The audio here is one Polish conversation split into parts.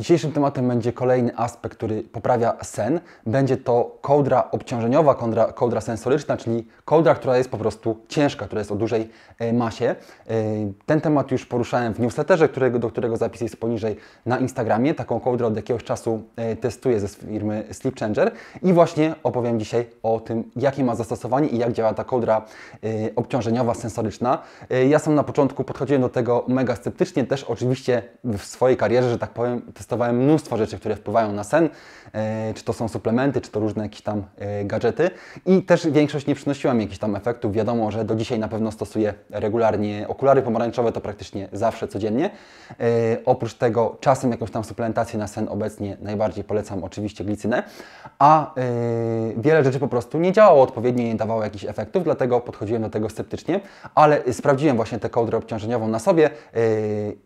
Dzisiejszym tematem będzie kolejny aspekt, który poprawia sen. Będzie to kołdra obciążeniowa, kołdra, kołdra sensoryczna, czyli kołdra, która jest po prostu ciężka, która jest o dużej e, masie. E, ten temat już poruszałem w newsletterze, którego, do którego zapis jest poniżej na Instagramie. Taką kołdrę od jakiegoś czasu e, testuję ze firmy Sleep Changer i właśnie opowiem dzisiaj o tym, jakie ma zastosowanie i jak działa ta kołdra obciążeniowa, sensoryczna. Ja sam na początku podchodziłem do tego mega sceptycznie, też oczywiście w swojej karierze, że tak powiem, testowałem mnóstwo rzeczy, które wpływają na sen, e, czy to są suplementy, czy to różne jakieś tam e, gadżety i też większość nie przynosiła mi jakichś tam efektów. Wiadomo, że do dzisiaj na pewno stosuję regularnie okulary pomarańczowe, to praktycznie zawsze, codziennie. E, oprócz tego czasem jakąś tam suplementację na sen obecnie najbardziej polecam oczywiście glicynę, a wiele rzeczy po prostu nie działało odpowiednio, nie dawało jakichś efektów, dlatego podchodziłem do tego sceptycznie, ale sprawdziłem właśnie tę kołdrę obciążeniową na sobie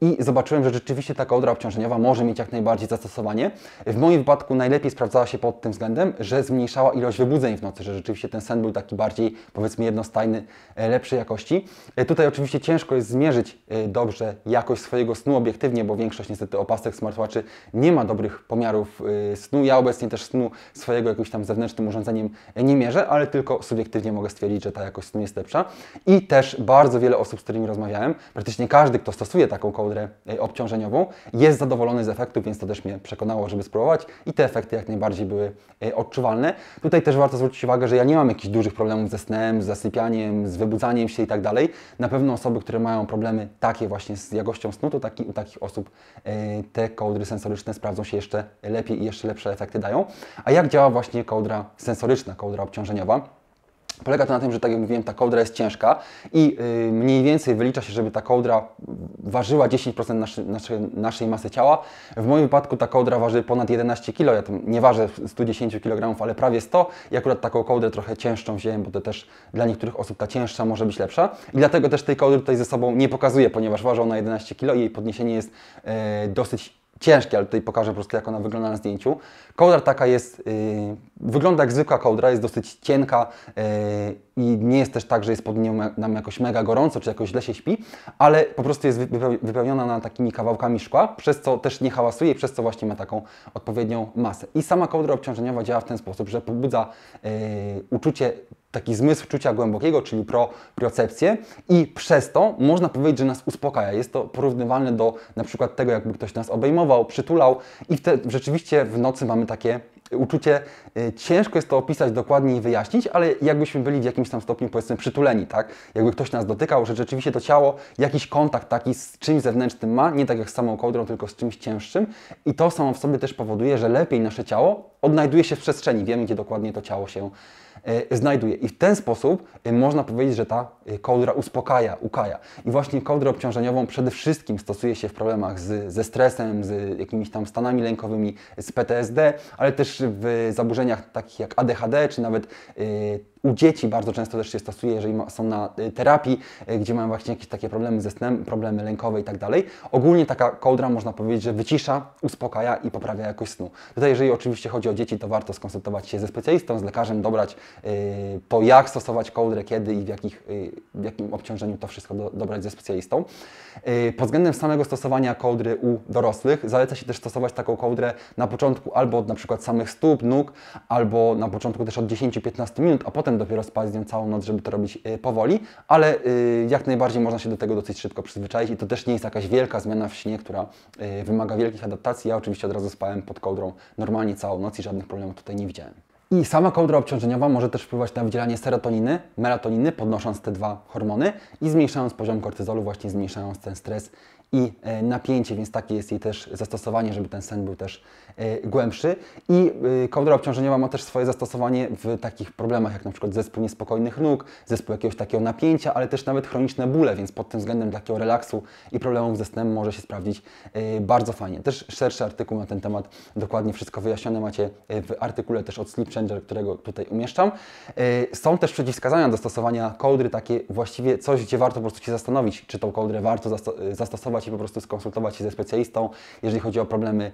i zobaczyłem, że rzeczywiście ta kołdra obciążeniowa może mieć jak najbardziej zastosowanie. W moim wypadku najlepiej sprawdzała się pod tym względem, że zmniejszała ilość wybudzeń w nocy, że rzeczywiście ten sen był taki bardziej, powiedzmy, jednostajny, e, lepszej jakości. E, tutaj oczywiście ciężko jest zmierzyć e, dobrze jakość swojego snu obiektywnie, bo większość niestety opasek smartwatchy nie ma dobrych pomiarów snu. Ja obecnie też snu swojego jakimś tam zewnętrznym urządzeniem nie mierzę, ale tylko subiektywnie mogę stwierdzić, że ta jakość snu jest lepsza. I też bardzo wiele osób, z którymi rozmawiałem, praktycznie każdy, kto stosuje taką kołdrę obciążeniową, jest zadowolony z efektu efektów, więc to też mnie przekonało, żeby spróbować i te efekty jak najbardziej były e, odczuwalne. Tutaj też warto zwrócić uwagę, że ja nie mam jakichś dużych problemów ze snem, z zasypianiem, z wybudzaniem się i tak dalej. Na pewno osoby, które mają problemy takie właśnie z jakością snu, to taki, u takich osób e, te kołdry sensoryczne sprawdzą się jeszcze lepiej i jeszcze lepsze efekty dają. A jak działa właśnie kołdra sensoryczna, kołdra obciążeniowa? Polega to na tym, że tak jak mówiłem, ta kołdra jest ciężka i yy, mniej więcej wylicza się, żeby ta kołdra ważyła 10% naszy, naszy, naszej masy ciała. W moim wypadku ta kołdra waży ponad 11 kg. Ja tam nie ważę 110 kg, ale prawie 100 i akurat taką kołdrę trochę cięższą wziąłem, bo to też dla niektórych osób ta cięższa może być lepsza. I dlatego też tej kołdry tutaj ze sobą nie pokazuję, ponieważ waży ona 11 kg i jej podniesienie jest yy, dosyć ciężkie, ale tutaj pokażę po prostu jak ona wygląda na zdjęciu. Kołdra taka jest, yy, wygląda jak zwykła kołdra, jest dosyć cienka yy, i nie jest też tak, że jest pod nią nam jakoś mega gorąco, czy jakoś źle się śpi, ale po prostu jest wypełniona na takimi kawałkami szkła, przez co też nie hałasuje i przez co właśnie ma taką odpowiednią masę. I sama kołdra obciążeniowa działa w ten sposób, że pobudza yy, uczucie taki zmysł czucia głębokiego, czyli propriocepcję i przez to można powiedzieć, że nas uspokaja. Jest to porównywalne do na przykład tego, jakby ktoś nas obejmował, przytulał i wtedy rzeczywiście w nocy mamy takie uczucie, y, ciężko jest to opisać dokładnie i wyjaśnić, ale jakbyśmy byli w jakimś tam stopniu, powiedzmy, przytuleni, tak? Jakby ktoś nas dotykał, że rzeczywiście to ciało jakiś kontakt taki z czymś zewnętrznym ma, nie tak jak z samą kołdrą, tylko z czymś cięższym i to samo w sobie też powoduje, że lepiej nasze ciało odnajduje się w przestrzeni, wiemy, gdzie dokładnie to ciało się y, znajduje. I w ten sposób y, można powiedzieć, że ta kołdra uspokaja, ukaja. I właśnie kołdrę obciążeniową przede wszystkim stosuje się w problemach z, ze stresem, z jakimiś tam stanami lękowymi, z PTSD, ale też w zaburzeniach takich jak ADHD, czy nawet y, u dzieci bardzo często też się stosuje, jeżeli są na y, terapii, y, gdzie mają właśnie jakieś takie problemy ze snem, problemy lękowe i tak dalej. Ogólnie taka kołdra można powiedzieć, że wycisza, uspokaja i poprawia jakość snu. Tutaj jeżeli oczywiście chodzi o dzieci, to warto skonsultować się ze specjalistą, z lekarzem, dobrać to jak stosować kołdrę, kiedy i w, jakich, w jakim obciążeniu to wszystko dobrać ze specjalistą. Pod względem samego stosowania kołdry u dorosłych zaleca się też stosować taką kołdrę na początku albo na przykład samych samych stóp, nóg, albo na początku też od 10-15 minut, a potem dopiero spać z nią całą noc, żeby to robić y, powoli, ale y, jak najbardziej można się do tego dosyć szybko przyzwyczaić i to też nie jest jakaś wielka zmiana w śnie, która y, wymaga wielkich adaptacji. Ja oczywiście od razu spałem pod kołdrą normalnie całą noc i żadnych problemów tutaj nie widziałem. I sama kołdra obciążeniowa może też wpływać na wydzielanie serotoniny, melatoniny, podnosząc te dwa hormony i zmniejszając poziom kortyzolu, właśnie zmniejszając ten stres i e, napięcie, więc takie jest jej też zastosowanie, żeby ten sen był też e, głębszy. I e, kołdra obciążeniowa ma też swoje zastosowanie w takich problemach, jak na przykład zespół niespokojnych nóg, zespół jakiegoś takiego napięcia, ale też nawet chroniczne bóle, więc pod tym względem takiego relaksu i problemów ze snem może się sprawdzić bardzo fajnie. Też szerszy artykuł na ten temat, dokładnie wszystko wyjaśnione macie w artykule też od Sleep Changer, którego tutaj umieszczam. Są też przeciwwskazania do stosowania kołdry, takie właściwie coś, gdzie warto po prostu się zastanowić, czy tą kołdrę warto zastosować, po prostu skonsultować się ze specjalistą, jeżeli chodzi o problemy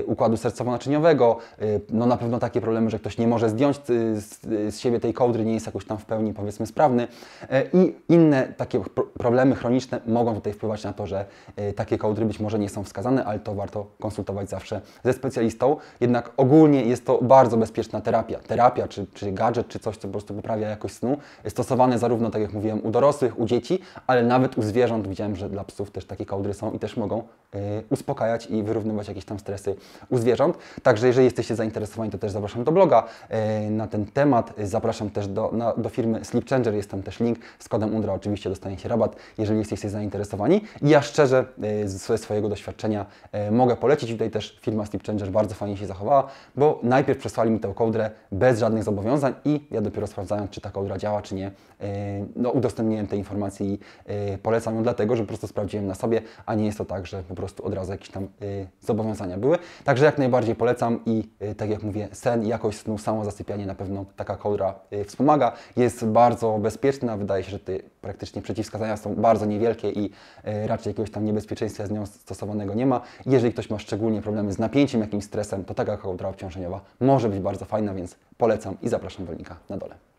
y, układu sercowo-naczyniowego, y, no na pewno takie problemy, że ktoś nie może zdjąć y, z siebie tej kołdry, nie jest jakoś tam w pełni powiedzmy sprawny i inne takie problemy chroniczne mogą tutaj wpływać na to, że takie kołdry być może nie są wskazane, ale to warto konsultować zawsze ze specjalistą. Jednak ogólnie jest to bardzo bezpieczna terapia. Terapia czy, czy gadżet, czy coś, co po prostu poprawia jakość snu, stosowane zarówno, tak jak mówiłem, u dorosłych, u dzieci, ale nawet u zwierząt. Widziałem, że dla psów też takie kołdry które są i też mogą e, uspokajać i wyrównywać jakieś tam stresy u zwierząt. Także jeżeli jesteście zainteresowani, to też zapraszam do bloga e, na ten temat. Zapraszam też do, na, do firmy Sleep Changer, jest tam też link. Z kodem UNDRA oczywiście dostaniecie rabat, jeżeli jesteście zainteresowani. I ja szczerze e, ze swojego doświadczenia mogę polecić. Tutaj też firma Sleep Changer bardzo fajnie się zachowała, bo najpierw przesłali mi tę kołdrę bez żadnych zobowiązań i ja dopiero sprawdzając, czy ta kołdra działa, czy nie, no udostępniłem te informacje i polecam ją dlatego, że po prostu sprawdziłem na sobie, a nie jest to tak, że po prostu od razu jakieś tam y, zobowiązania były. Także jak najbardziej polecam i y, tak jak mówię, sen, jakość snu, samo zasypianie na pewno taka kołdra y, wspomaga. Jest bardzo bezpieczna, wydaje się, że te praktycznie przeciwwskazania są bardzo niewielkie i raczej jakiegoś tam niebezpieczeństwa z nią stosowanego nie ma. Jeżeli ktoś ma szczególnie problemy z napięciem, jakimś stresem, to taka kołdra obciążeniowa może być bardzo fajna, więc polecam i zapraszam wolnika linka na dole.